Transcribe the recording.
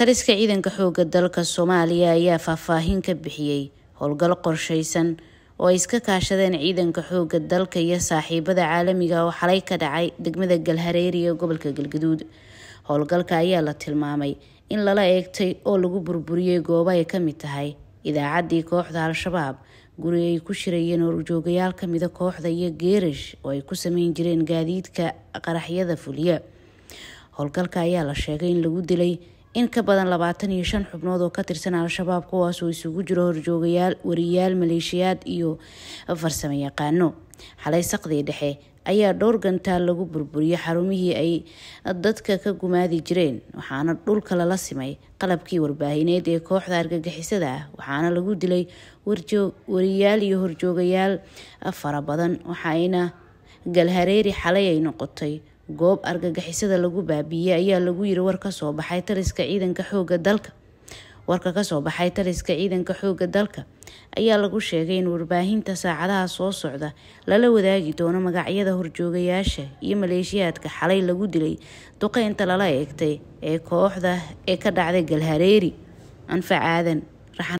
taliska ciidanka xoogga dalka soomaaliya ayaa faahfaahin ka bixiyey howlgal qorshaysan oo ay iska kaashadeen ciidanka xoogga dalka iyo saaxiibada caalamiga oo xalay ka dhacay degmada galhareeri ee gobolka galgaduud howlgalka ayaa la tilmaamay in lala eegtay oo lagu burburiyey goobo ay ka mid tahay idaacaddii kooxda al-shabaab guri ay ku shirayeen horjoogayaal ka mida ah kooxda iyo geerish oo ay ku sameyn jireen gaadiidka qaraxyada fuliya howlgalka ayaa la sheegay in lagu dilay in ka badan labaatan iyo shan xubnood oo ka tirsan al-shabaab kuwaasoo isugu jiro horjoogayaal wariyaal maleeshiyaad iyo farsamo yaqaano xalay saqdii dhexe ayaa dhowr gantaal lagu burburiyey xarumihii ay dadka ka gumaadi jireen waxaana dhulka lala simay qalabkii warbaahineed ee kooxda argagixisada ah waxaana lagu dilay wariyaal iyo horjoogayaal fara badan waxayna galhareeri xalay ay noqotay goob argagixisada lagu baabiiyey ayaa lagu yiri war kasoo baxay taliska ciidanka xooga dalka warka kasoo baxay taliska ciidanka xooga dalka ayaa lagu sheegay in warbaahinta saacadaha soo socda lala wadaagi doono magacyada horjoogayaasha iyo maleeshiyaadka xalay lagu dilay duqeynta lala eegtay ee kooxda ee ka dhacday galhareeri anfac aadan